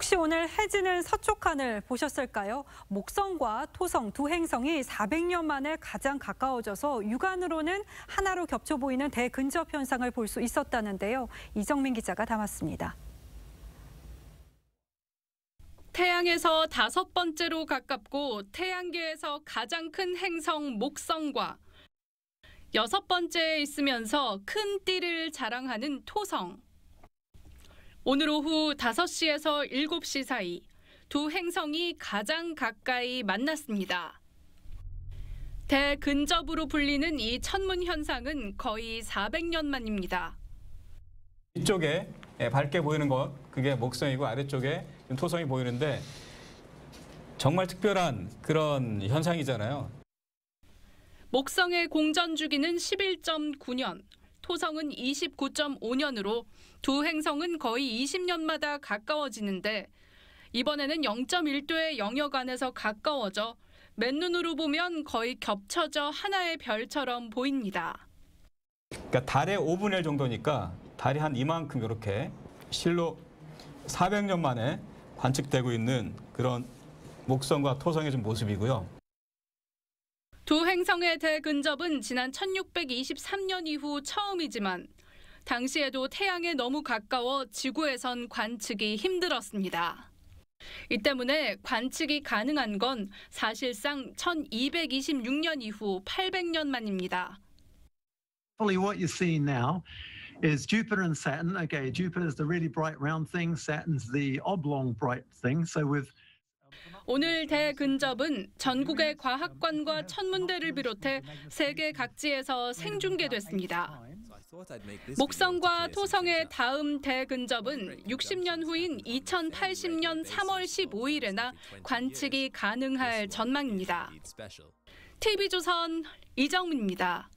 혹시 오늘 해지는 서쪽 하늘 보셨을까요? 목성과 토성 두 행성이 400년 만에 가장 가까워져서 육안으로는 하나로 겹쳐 보이는 대근접 현상을 볼 수 있었다는데요. 이정민 기자가 담았습니다. 태양에서 다섯 번째로 가깝고 태양계에서 가장 큰 행성 목성과 여섯 번째에 있으면서 큰 띠를 자랑하는 토성. 오늘 오후 5시에서 7시 사이 두 행성이 가장 가까이 만났습니다. 대근접으로 불리는 이 천문 현상은 거의 400년 만입니다. 이쪽에 예, 밝게 보이는 것, 그게 목성이고 아래쪽에 토성이 보이는데 정말 특별한 그런 현상이잖아요. 목성의 공전 주기는 11.9년, 포성은 29.5년으로 두 행성은 거의 20년마다 가까워지는데 이번에는 0.1도의 영역 안에서 가까워져 맨눈으로 보면 거의 겹쳐져 하나의 별처럼 보입니다. 그러니까 달의 5분의 1 정도니까 달이 한 이만큼 이렇게 실로 400년 만에 관측되고 있는 그런 목성과 토성의 모습이고요. 두 행성의 대근접은 지난 1623년 이후 처음이지만 당시에도 태양에 너무 가까워 지구에선 관측이 힘들었습니다. 이 때문에 관측이 가능한 건 사실상 1226년 이후 800년 만입니다. What you see now is Jupiter and Saturn. Okay, Jupiter is the really bright round thing. Saturn's the oblong bright thing. So with 오늘 대근접은 전국의 과학관과 천문대를 비롯해 세계 각지에서 생중계됐습니다. 목성과 토성의 다음 대근접은 60년 후인 2080년 3월 15일에나 관측이 가능할 전망입니다. TV조선 이정민입니다.